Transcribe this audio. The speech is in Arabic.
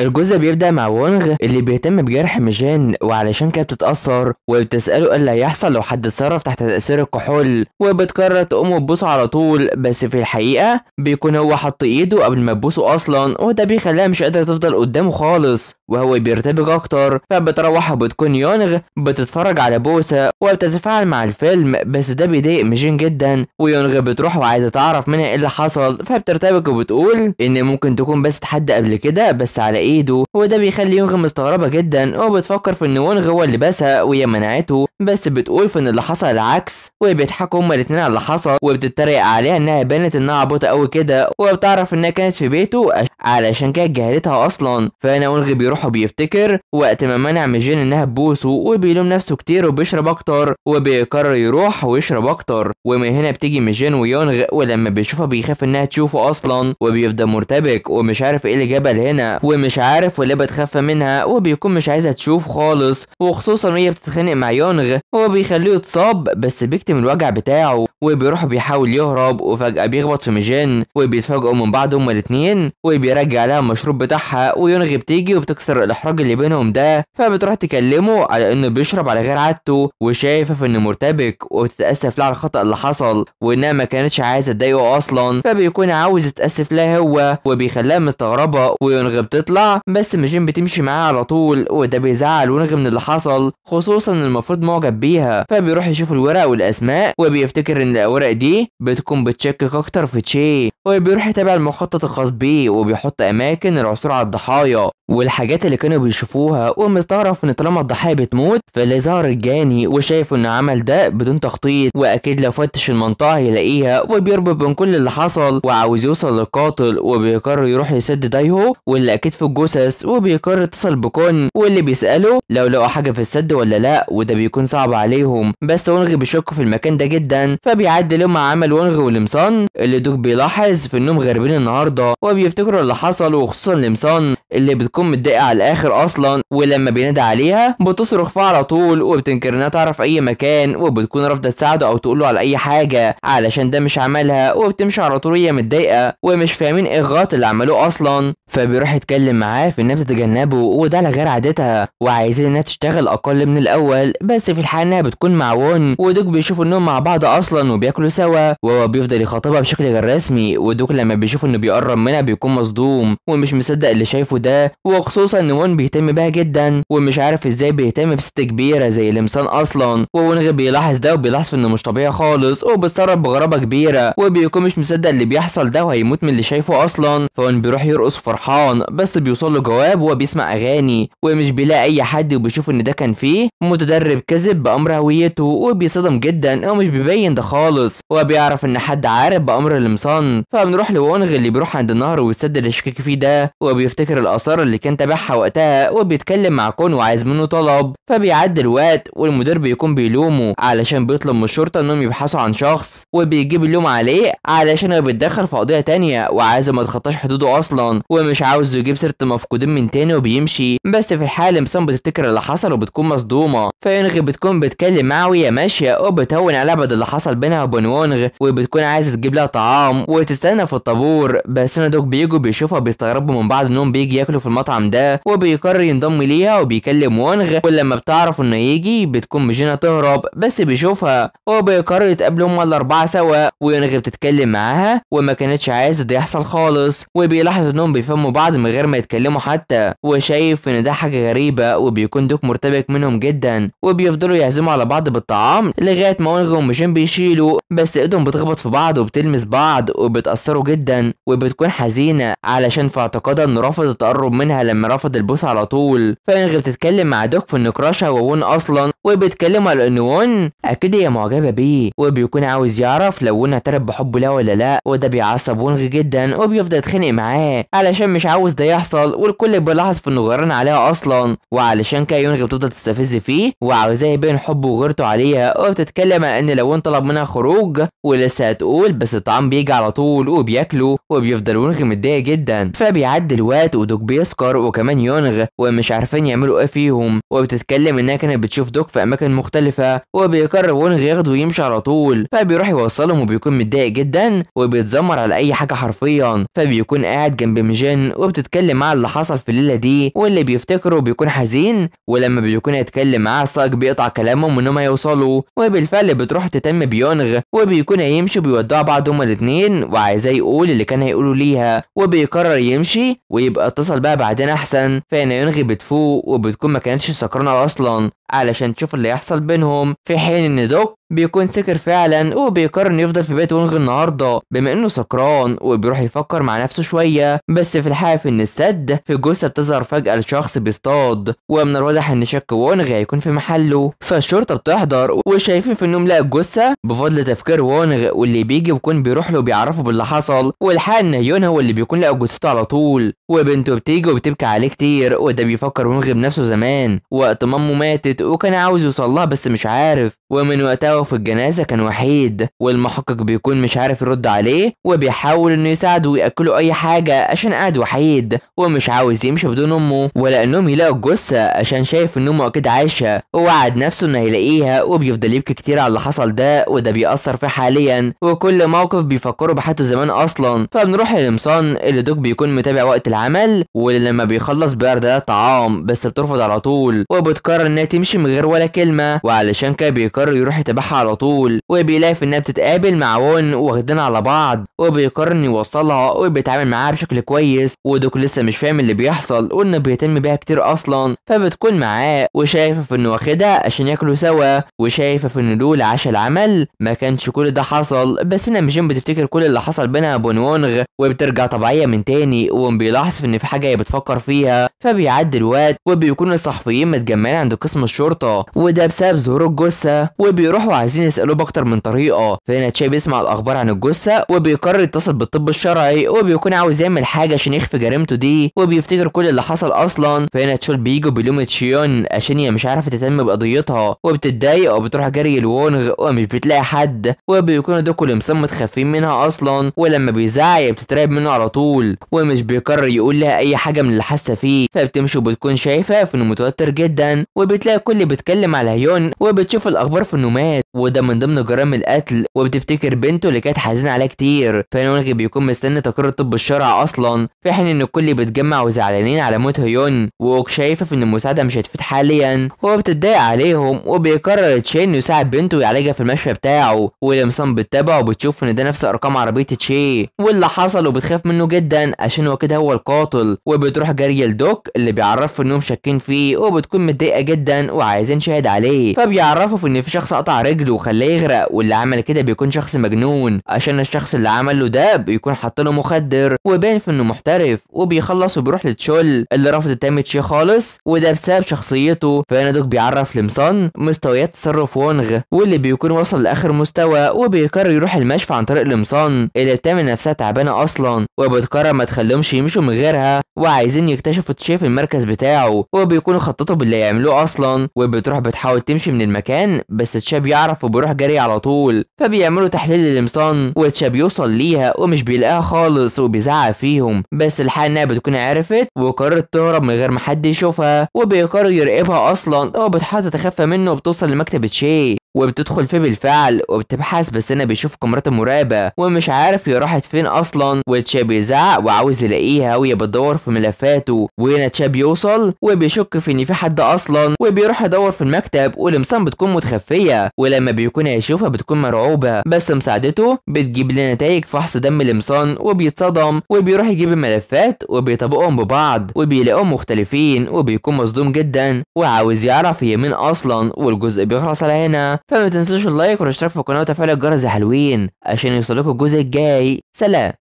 الجزء بيبدأ مع وونغ اللي بيهتم بجرح ميجان وعلشان كده بتتأثر وبتسأله ايه اللي هيحصل لو حد اتصرف تحت تأثير الكحول وبتقرر تقوم تبوسه على طول بس في الحقيقة بيكون هو حط ايده قبل ما تبوسه اصلا وده بيخليها مش قادرة تفضل قدامه خالص وهو بيرتبك أكتر فبتروح وبتكون يونغ بتتفرج على بوسة وبتتفاعل مع الفيلم بس ده بيضايق ميجين جدا ويونغ بتروح وعايزة تعرف منها ايه اللي حصل فبترتبك وبتقول ان ممكن تكون بس تحدى قبل كده بس على ايده وده بيخلي يونغ مستغربة جدا وبتفكر في ان وونغ هو اللي بسها وهي منعته بس بتقول في ان اللي حصل العكس وبيضحكوا هما الاتنين على اللي حصل وبتتريق عليها انها بانت انها عبوطة قوي كده وبتعرف انها كانت في بيته علشان كده جهلتها اصلا فانا وونغ بيروح بيروح وبيفتكر وقت ما منع ميجين انها تبوسه وبيلوم نفسه كتير وبيشرب اكتر وبيقرر يروح ويشرب اكتر ومن هنا بتيجي ميجين ويونغ ولما بيشوفها بيخاف انها تشوفه اصلا وبيفضل مرتبك ومش عارف ايه اللي جابها لهنا ومش عارف ولا بتخاف منها وبيكون مش عايزه تشوف خالص وخصوصا وهي بتتخانق مع يونغ هو بيخليه يتصاب بس بيكتم الوجع بتاعه وبيروح بيحاول يهرب وفجأة بيخبط في ميجين وبيتفاجئوا من بعض هما الاتنين وبيرجع لها المشروب بتاعها ويونغ بتيجي وبتكسر يكسر الاحراج اللي بينهم ده فبتروح تكلمه على انه بيشرب على غير عادته وشايفه في انه مرتبك وتتاسف لها على الخطا اللي حصل وانها ما كانتش عايزه تضايقه اصلا فبيكون عاوز يتاسف لها هو وبيخليها مستغربه ونغم بتطلع بس مجين بتمشي معاه على طول وده بيزعل ونغم من اللي حصل خصوصا المفروض معجب بيها فبيروح يشوف الورق والاسماء وبيفتكر ان الاوراق دي بتكون بتشكك اكتر في تشي وبيروح يتابع المخطط الخاص بيه وبيحط اماكن العثور على الضحايا والحاجات الحاجات اللي كانوا بيشوفوها ومستغرب ان طالما الضحيه بتموت فاللي ظهر الجاني وشايف انه عمل ده بدون تخطيط واكيد لو فتش المنطقه هيلاقيها وبيربط بين كل اللي حصل وعاوز يوصل للقاتل وبيقرر يروح يسد دايهو واللي اكيد في الجثث وبيقرر يتصل بكون واللي بيساله لو لقوا حاجه في السد ولا لا وده بيكون صعب عليهم بس ونغي بيشك في المكان ده جدا فبيعدي لهم عمل ونغي ولمصان اللي دوك بيلاحظ في انهم غاربين النهارده وبيفتكروا اللي حصل وخصوصا لمصان اللي بتكون متضايقه على الاخر اصلا ولما بينادى عليها بتصرخ فيها على طول وبتنكر انها تعرف اي مكان وبتكون رافضه تساعده او تقوله على اي حاجه علشان ده مش عملها وبتمشي على طول هي متضايقه ومش فاهمين ايه الغلط اللي عملوه اصلا فبيروح يتكلم معاه في انها بتتجنبه وده على غير عادتها وعايزين انها تشتغل اقل من الاول بس في الحقيقه انها بتكون مع وون ودوك بيشوفوا انهم مع بعض اصلا وبياكلوا سوا وهو بيفضل يخاطبها بشكل غير رسمي ودوك لما بيشوف انه بيقرب منها بيكون مصدوم ومش مصدق اللي شايفه ده وخصوصا معروفة ان وون بيهتم بيها جدا ومش عارف ازاي بيهتم بست كبيرة زي الانسان اصلا وونغ بيلاحظ ده وبيلاحظ انه مش طبيعي خالص وبيستغرب بغرابة كبيرة وبيكون مش مصدق اللي بيحصل ده وهيموت من اللي شايفه اصلا فون بيروح يرقص فرحان بس بيوصل له جواب وبيسمع اغاني ومش بيلاقي اي حد وبيشوف ان ده كان فيه متدرب كذب بامر هويته وبيصدم جدا ومش بيبين ده خالص وبيعرف ان حد عارف بامر الامصان فبنروح لوونغ اللي بيروح عند النهر ويستد اللي شكك فيه ده وبيفتكر الاثار اللي كان تابعها الصحة وقتها وبيتكلم مع كون وعايز منه طلب فبيعدي الوقت والمدير بيكون بيلومه علشان بيطلب من الشرطة انهم يبحثوا عن شخص وبيجيب اللوم عليه علشان هو بيتدخل في قضية تانية وعايز ما تخطاش حدوده اصلا ومش عاوز يجيب سيرة المفقودين من تاني وبيمشي بس في الحال مسام بتفتكر اللي حصل وبتكون مصدومة فينغ بتكون بتكلم معاه وهي ماشية وبتهون على بعد اللي حصل بينها وبين وانغ وبتكون عايزة تجيب لها طعام وتستنى في الطابور بس هنا دوك بيجوا بيشوفها بيستغربوا من بعض انهم بيجي ياكلوا في المطعم ده وبيقرر ينضم ليها وبيكلم وانغ كل ما بتعرف انه يجي بتكون مجينا تهرب بس بيشوفها وبيقرر يتقابلوا هما الاربعه سوا وينغ بتتكلم معاها وما كانتش عايزه ده يحصل خالص وبيلاحظ انهم بيفهموا بعض من غير ما يتكلموا حتى وشايف ان ده حاجه غريبه وبيكون دوك مرتبك منهم جدا وبيفضلوا يعزموا على بعض بالطعام لغايه ما وانغ ومجين بيشيلوا بس ايدهم بتخبط في بعض وبتلمس بعض وبتاثروا جدا وبتكون حزينه علشان في اعتقادها انه رفض التقرب منها لما رفض رفض البوس على طول فانغ بتتكلم مع دوك في ان كراشا وون اصلا وبيتكلموا على ان اكيد هي معجبه بيه وبيكون عاوز يعرف لو انا اعترف بحبه لها ولا لا وده بيعصب ونغ جدا وبيفضل يتخانق معاه علشان مش عاوز ده يحصل والكل بيلاحظ في انه غيران عليها اصلا وعلشان كده يونغ بتفضل تستفز فيه وعاوزاه يبين حبه وغيرته عليها وبتتكلم على ان لو طلب منها خروج ولسه هتقول بس الطعام بيجي على طول وبياكله وبيفضل ونغ متضايق جدا فبيعدي الوقت ودوك بيسكر وكمان يونغ ومش عارفين يعملوا ايه فيهم وبتتكلم انها كانت بتشوف دوك الأنفاق في أماكن مختلفة وبيقرر وينغ ياخده ويمشي على طول فبيروح يوصلهم وبيكون متضايق جدا وبيتذمر على أي حاجة حرفيا فبيكون قاعد جنب ميجين وبتتكلم معاه اللي حصل في الليلة دي واللي بيفتكره بيكون حزين ولما بيكون يتكلم معاه ساك بيقطع كلامهم إنهم هيوصلوا وبالفعل بتروح تتم بيونغ وبيكون هيمشي وبيودعوا بعض هما الاتنين وعايزاه يقول اللي كان هيقوله ليها وبيقرر يمشي ويبقى اتصل بقى بعدين أحسن فإن يونغ بتفوق وبتكون ما كانتش سكرانة أصلا علشان تشوف اللي يحصل بينهم في حين ان دوك بيكون سكر فعلا وبيقرر انه يفضل في بيت وينغ النهارده بما انه سكران وبيروح يفكر مع نفسه شويه بس في الحقيقه في ان السد في جثه بتظهر فجاه لشخص بيصطاد ومن الواضح ان شك وونغ هيكون في محله فالشرطه بتحضر وشايفين في النوم لقوا الجثه بفضل تفكير وونغ واللي بيجي بيكون بيروح له بيعرفه باللي حصل والحقيقه ان هيون هو اللي بيكون لقى جثته على طول وبنته بتيجي وبتبكي عليه كتير وده بيفكر وونغ بنفسه زمان وقت مامه ماتت وكان عاوز يوصل لها بس مش عارف ومن وقتها معاه في الجنازة كان وحيد والمحقق بيكون مش عارف يرد عليه وبيحاول انه يساعده ويأكله اي حاجة عشان قاعد وحيد ومش عاوز يمشي بدون امه ولا انهم يلاقوا الجثة عشان شايف ان امه اكيد عايشة ووعد نفسه انه هيلاقيها وبيفضل يبكي كتير على اللي حصل ده وده بيأثر فيه حاليا وكل موقف بيفكره بحياته زمان اصلا فبنروح للمصان اللي دوك بيكون متابع وقت العمل ولما بيخلص بيعرض طعام بس بترفض على طول وبتقرر انها تمشي من غير ولا كلمة وعلشان كده بيقرر يروح يتابعها بيروحها على طول وبيلاقي في انها بتتقابل مع وون واخدين على بعض وبيقرر انه يوصلها وبيتعامل معاها بشكل كويس ودوك لسه مش فاهم اللي بيحصل وانه بيهتم بيها كتير اصلا فبتكون معاه وشايفه في انه واخدها عشان ياكلوا سوا وشايفه في انه لولا عاش العمل ما كانش كل ده حصل بس انا مش بتفتكر كل اللي حصل بينها وبين وونغ وبترجع طبيعيه من تاني وبيلاحظ ان في حاجه هي بتفكر فيها فبيعدي الوقت وبيكون الصحفيين متجمعين عند قسم الشرطه وده بسبب ظهور الجثه وبيروحوا عايزين يسألوه بأكتر من طريقة فهنا تشاي بيسمع الأخبار عن الجثة وبيقرر يتصل بالطب الشرعي وبيكون عاوز يعمل حاجة عشان يخفي جريمته دي وبيفتكر كل اللي حصل أصلا فهنا تشول بيجو وبيلوم تشيون عشان هي مش عارفة تهتم بقضيتها وبتتضايق وبتروح جري الوونغ ومش بتلاقي حد وبيكونوا دول كلمسان متخافين منها أصلا ولما بيزعق بتترعب منه على طول ومش بيقرر يقول لها أي حاجة من اللي حاسة فيه فبتمشي وبتكون شايفة في إنه متوتر جدا وبتلاقي كل بيتكلم على هيون وبتشوف الأخبار في إنه مات وده من ضمن جرائم القتل وبتفتكر بنته اللي كانت حزينه عليها كتير فيونغ بيكون مستني تقرير طب الشرع اصلا في حين ان الكل بيتجمع وزعلانين على موت هيون ووك شايفه في ان المساعده مش هتفيد حاليا وبتتضايق عليهم وبيقرر تشين يساعد بنته ويعالجها في المشفى بتاعه والمصان بتتابعه وبتشوف ان ده نفس ارقام عربيه تشي واللي حصل وبتخاف منه جدا عشان هو كده هو القاتل وبتروح جاريه لدوك اللي بيعرف انهم شاكين فيه وبتكون متضايقه جدا وعايزين شاهد عليه فبيعرفه ان في شخص قطع رجل رجله وخلاه يغرق واللي عمل كده بيكون شخص مجنون عشان الشخص اللي عمله ده بيكون حاط له مخدر وباين في انه محترف وبيخلص وبيروح لتشول اللي رفض تامي خالص وده بسبب شخصيته فهنا دوك بيعرف لمصان مستويات تصرف وونغ واللي بيكون وصل لاخر مستوى وبيقرر يروح المشفى عن طريق لمصان اللي بتعمل نفسها تعبانه اصلا وبتقرر ما تخليهمش يمشوا من غيرها وعايزين يكتشفوا تشيف في المركز بتاعه وبيكونوا خططوا باللي يعملوه اصلا وبتروح بتحاول تمشي من المكان بس تشاب بيعرف بيعرف وبيروح جري على طول فبيعملوا تحليل للمصان وتشا بيوصل ليها ومش بيلاقيها خالص وبيزعق فيهم بس الحقيقه انها بتكون عرفت وقررت تهرب من غير ما حد يشوفها وبيقرر يراقبها اصلا وبتحاول تتخفى منه وبتوصل لمكتب تشي وبتدخل فيه بالفعل وبتبحث بس انا بيشوف كاميرات المراقبه ومش عارف هي راحت فين اصلا وتشاب بيزعق وعاوز يلاقيها وهي بتدور في ملفاته وهنا تشاب يوصل وبيشك في ان في حد اصلا وبيروح يدور في المكتب والمسام بتكون متخفيه ولما بيكون هيشوفها بتكون مرعوبه بس مساعدته بتجيب لنا نتائج فحص دم الانسان وبيتصدم وبيروح يجيب الملفات وبيطبقهم ببعض وبيلاقيهم مختلفين وبيكون مصدوم جدا وعاوز يعرف هي مين اصلا والجزء بيخلص على هنا فما تنسوش اللايك والاشتراك في القناه وتفعيل الجرس يا حلوين عشان يوصلكوا الجزء الجاي سلام